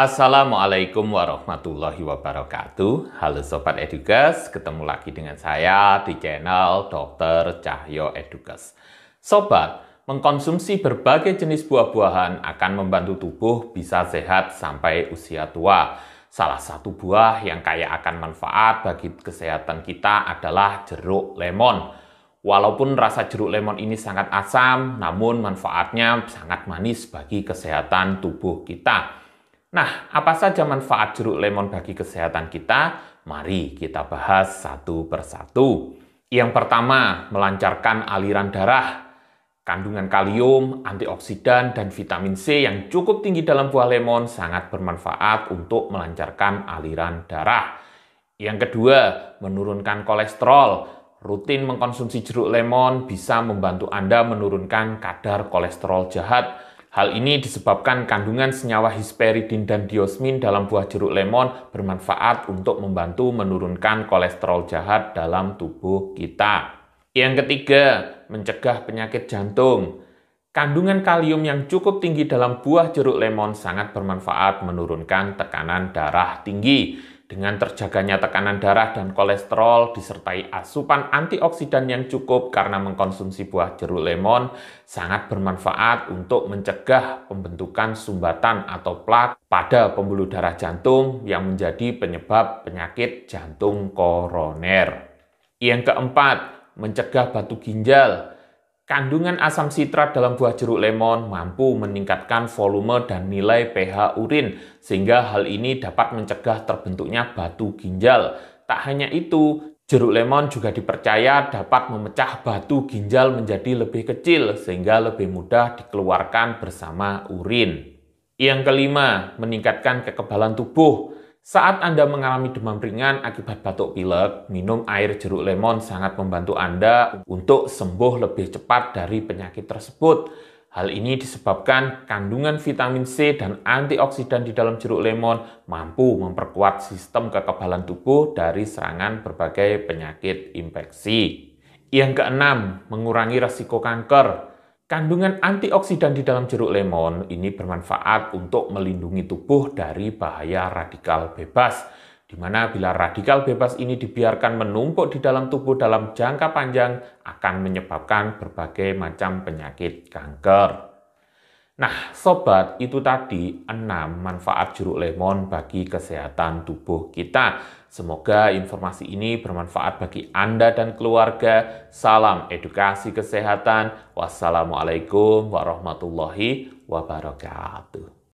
Assalamualaikum warahmatullahi wabarakatuh. Halo Sobat edukas, ketemu lagi dengan saya di channel Dr. Cahyo Edukes. Sobat, mengkonsumsi berbagai jenis buah-buahan akan membantu tubuh bisa sehat sampai usia tua. Salah satu buah yang kaya akan manfaat bagi kesehatan kita adalah jeruk lemon. Walaupun rasa jeruk lemon ini sangat asam, namun manfaatnya sangat manis bagi kesehatan tubuh kita. Nah, apa saja manfaat jeruk lemon bagi kesehatan kita? Mari kita bahas satu persatu. Yang pertama, melancarkan aliran darah. Kandungan kalium, antioksidan, dan vitamin C yang cukup tinggi dalam buah lemon sangat bermanfaat untuk melancarkan aliran darah. Yang kedua, menurunkan kolesterol. Rutin mengkonsumsi jeruk lemon bisa membantu Anda menurunkan kadar kolesterol jahat Hal ini disebabkan kandungan senyawa hisperidin dan diosmin dalam buah jeruk lemon bermanfaat untuk membantu menurunkan kolesterol jahat dalam tubuh kita. Yang ketiga, mencegah penyakit jantung. Kandungan kalium yang cukup tinggi dalam buah jeruk lemon sangat bermanfaat menurunkan tekanan darah tinggi. Dengan terjaganya tekanan darah dan kolesterol disertai asupan antioksidan yang cukup karena mengkonsumsi buah jeruk lemon sangat bermanfaat untuk mencegah pembentukan sumbatan atau plak pada pembuluh darah jantung yang menjadi penyebab penyakit jantung koroner. Yang keempat, mencegah batu ginjal. Kandungan asam sitrat dalam buah jeruk lemon mampu meningkatkan volume dan nilai pH urin, sehingga hal ini dapat mencegah terbentuknya batu ginjal. Tak hanya itu, jeruk lemon juga dipercaya dapat memecah batu ginjal menjadi lebih kecil, sehingga lebih mudah dikeluarkan bersama urin. Yang kelima, meningkatkan kekebalan tubuh. Saat Anda mengalami demam ringan akibat batuk pilek, minum air jeruk lemon sangat membantu Anda untuk sembuh lebih cepat dari penyakit tersebut. Hal ini disebabkan kandungan vitamin C dan antioksidan di dalam jeruk lemon mampu memperkuat sistem kekebalan tubuh dari serangan berbagai penyakit infeksi. Yang keenam, mengurangi resiko kanker. Kandungan antioksidan di dalam jeruk lemon ini bermanfaat untuk melindungi tubuh dari bahaya radikal bebas, di mana bila radikal bebas ini dibiarkan menumpuk di dalam tubuh dalam jangka panjang akan menyebabkan berbagai macam penyakit kanker. Nah, sobat, itu tadi 6 manfaat jeruk lemon bagi kesehatan tubuh kita. Semoga informasi ini bermanfaat bagi Anda dan keluarga. Salam edukasi kesehatan. Wassalamualaikum warahmatullahi wabarakatuh.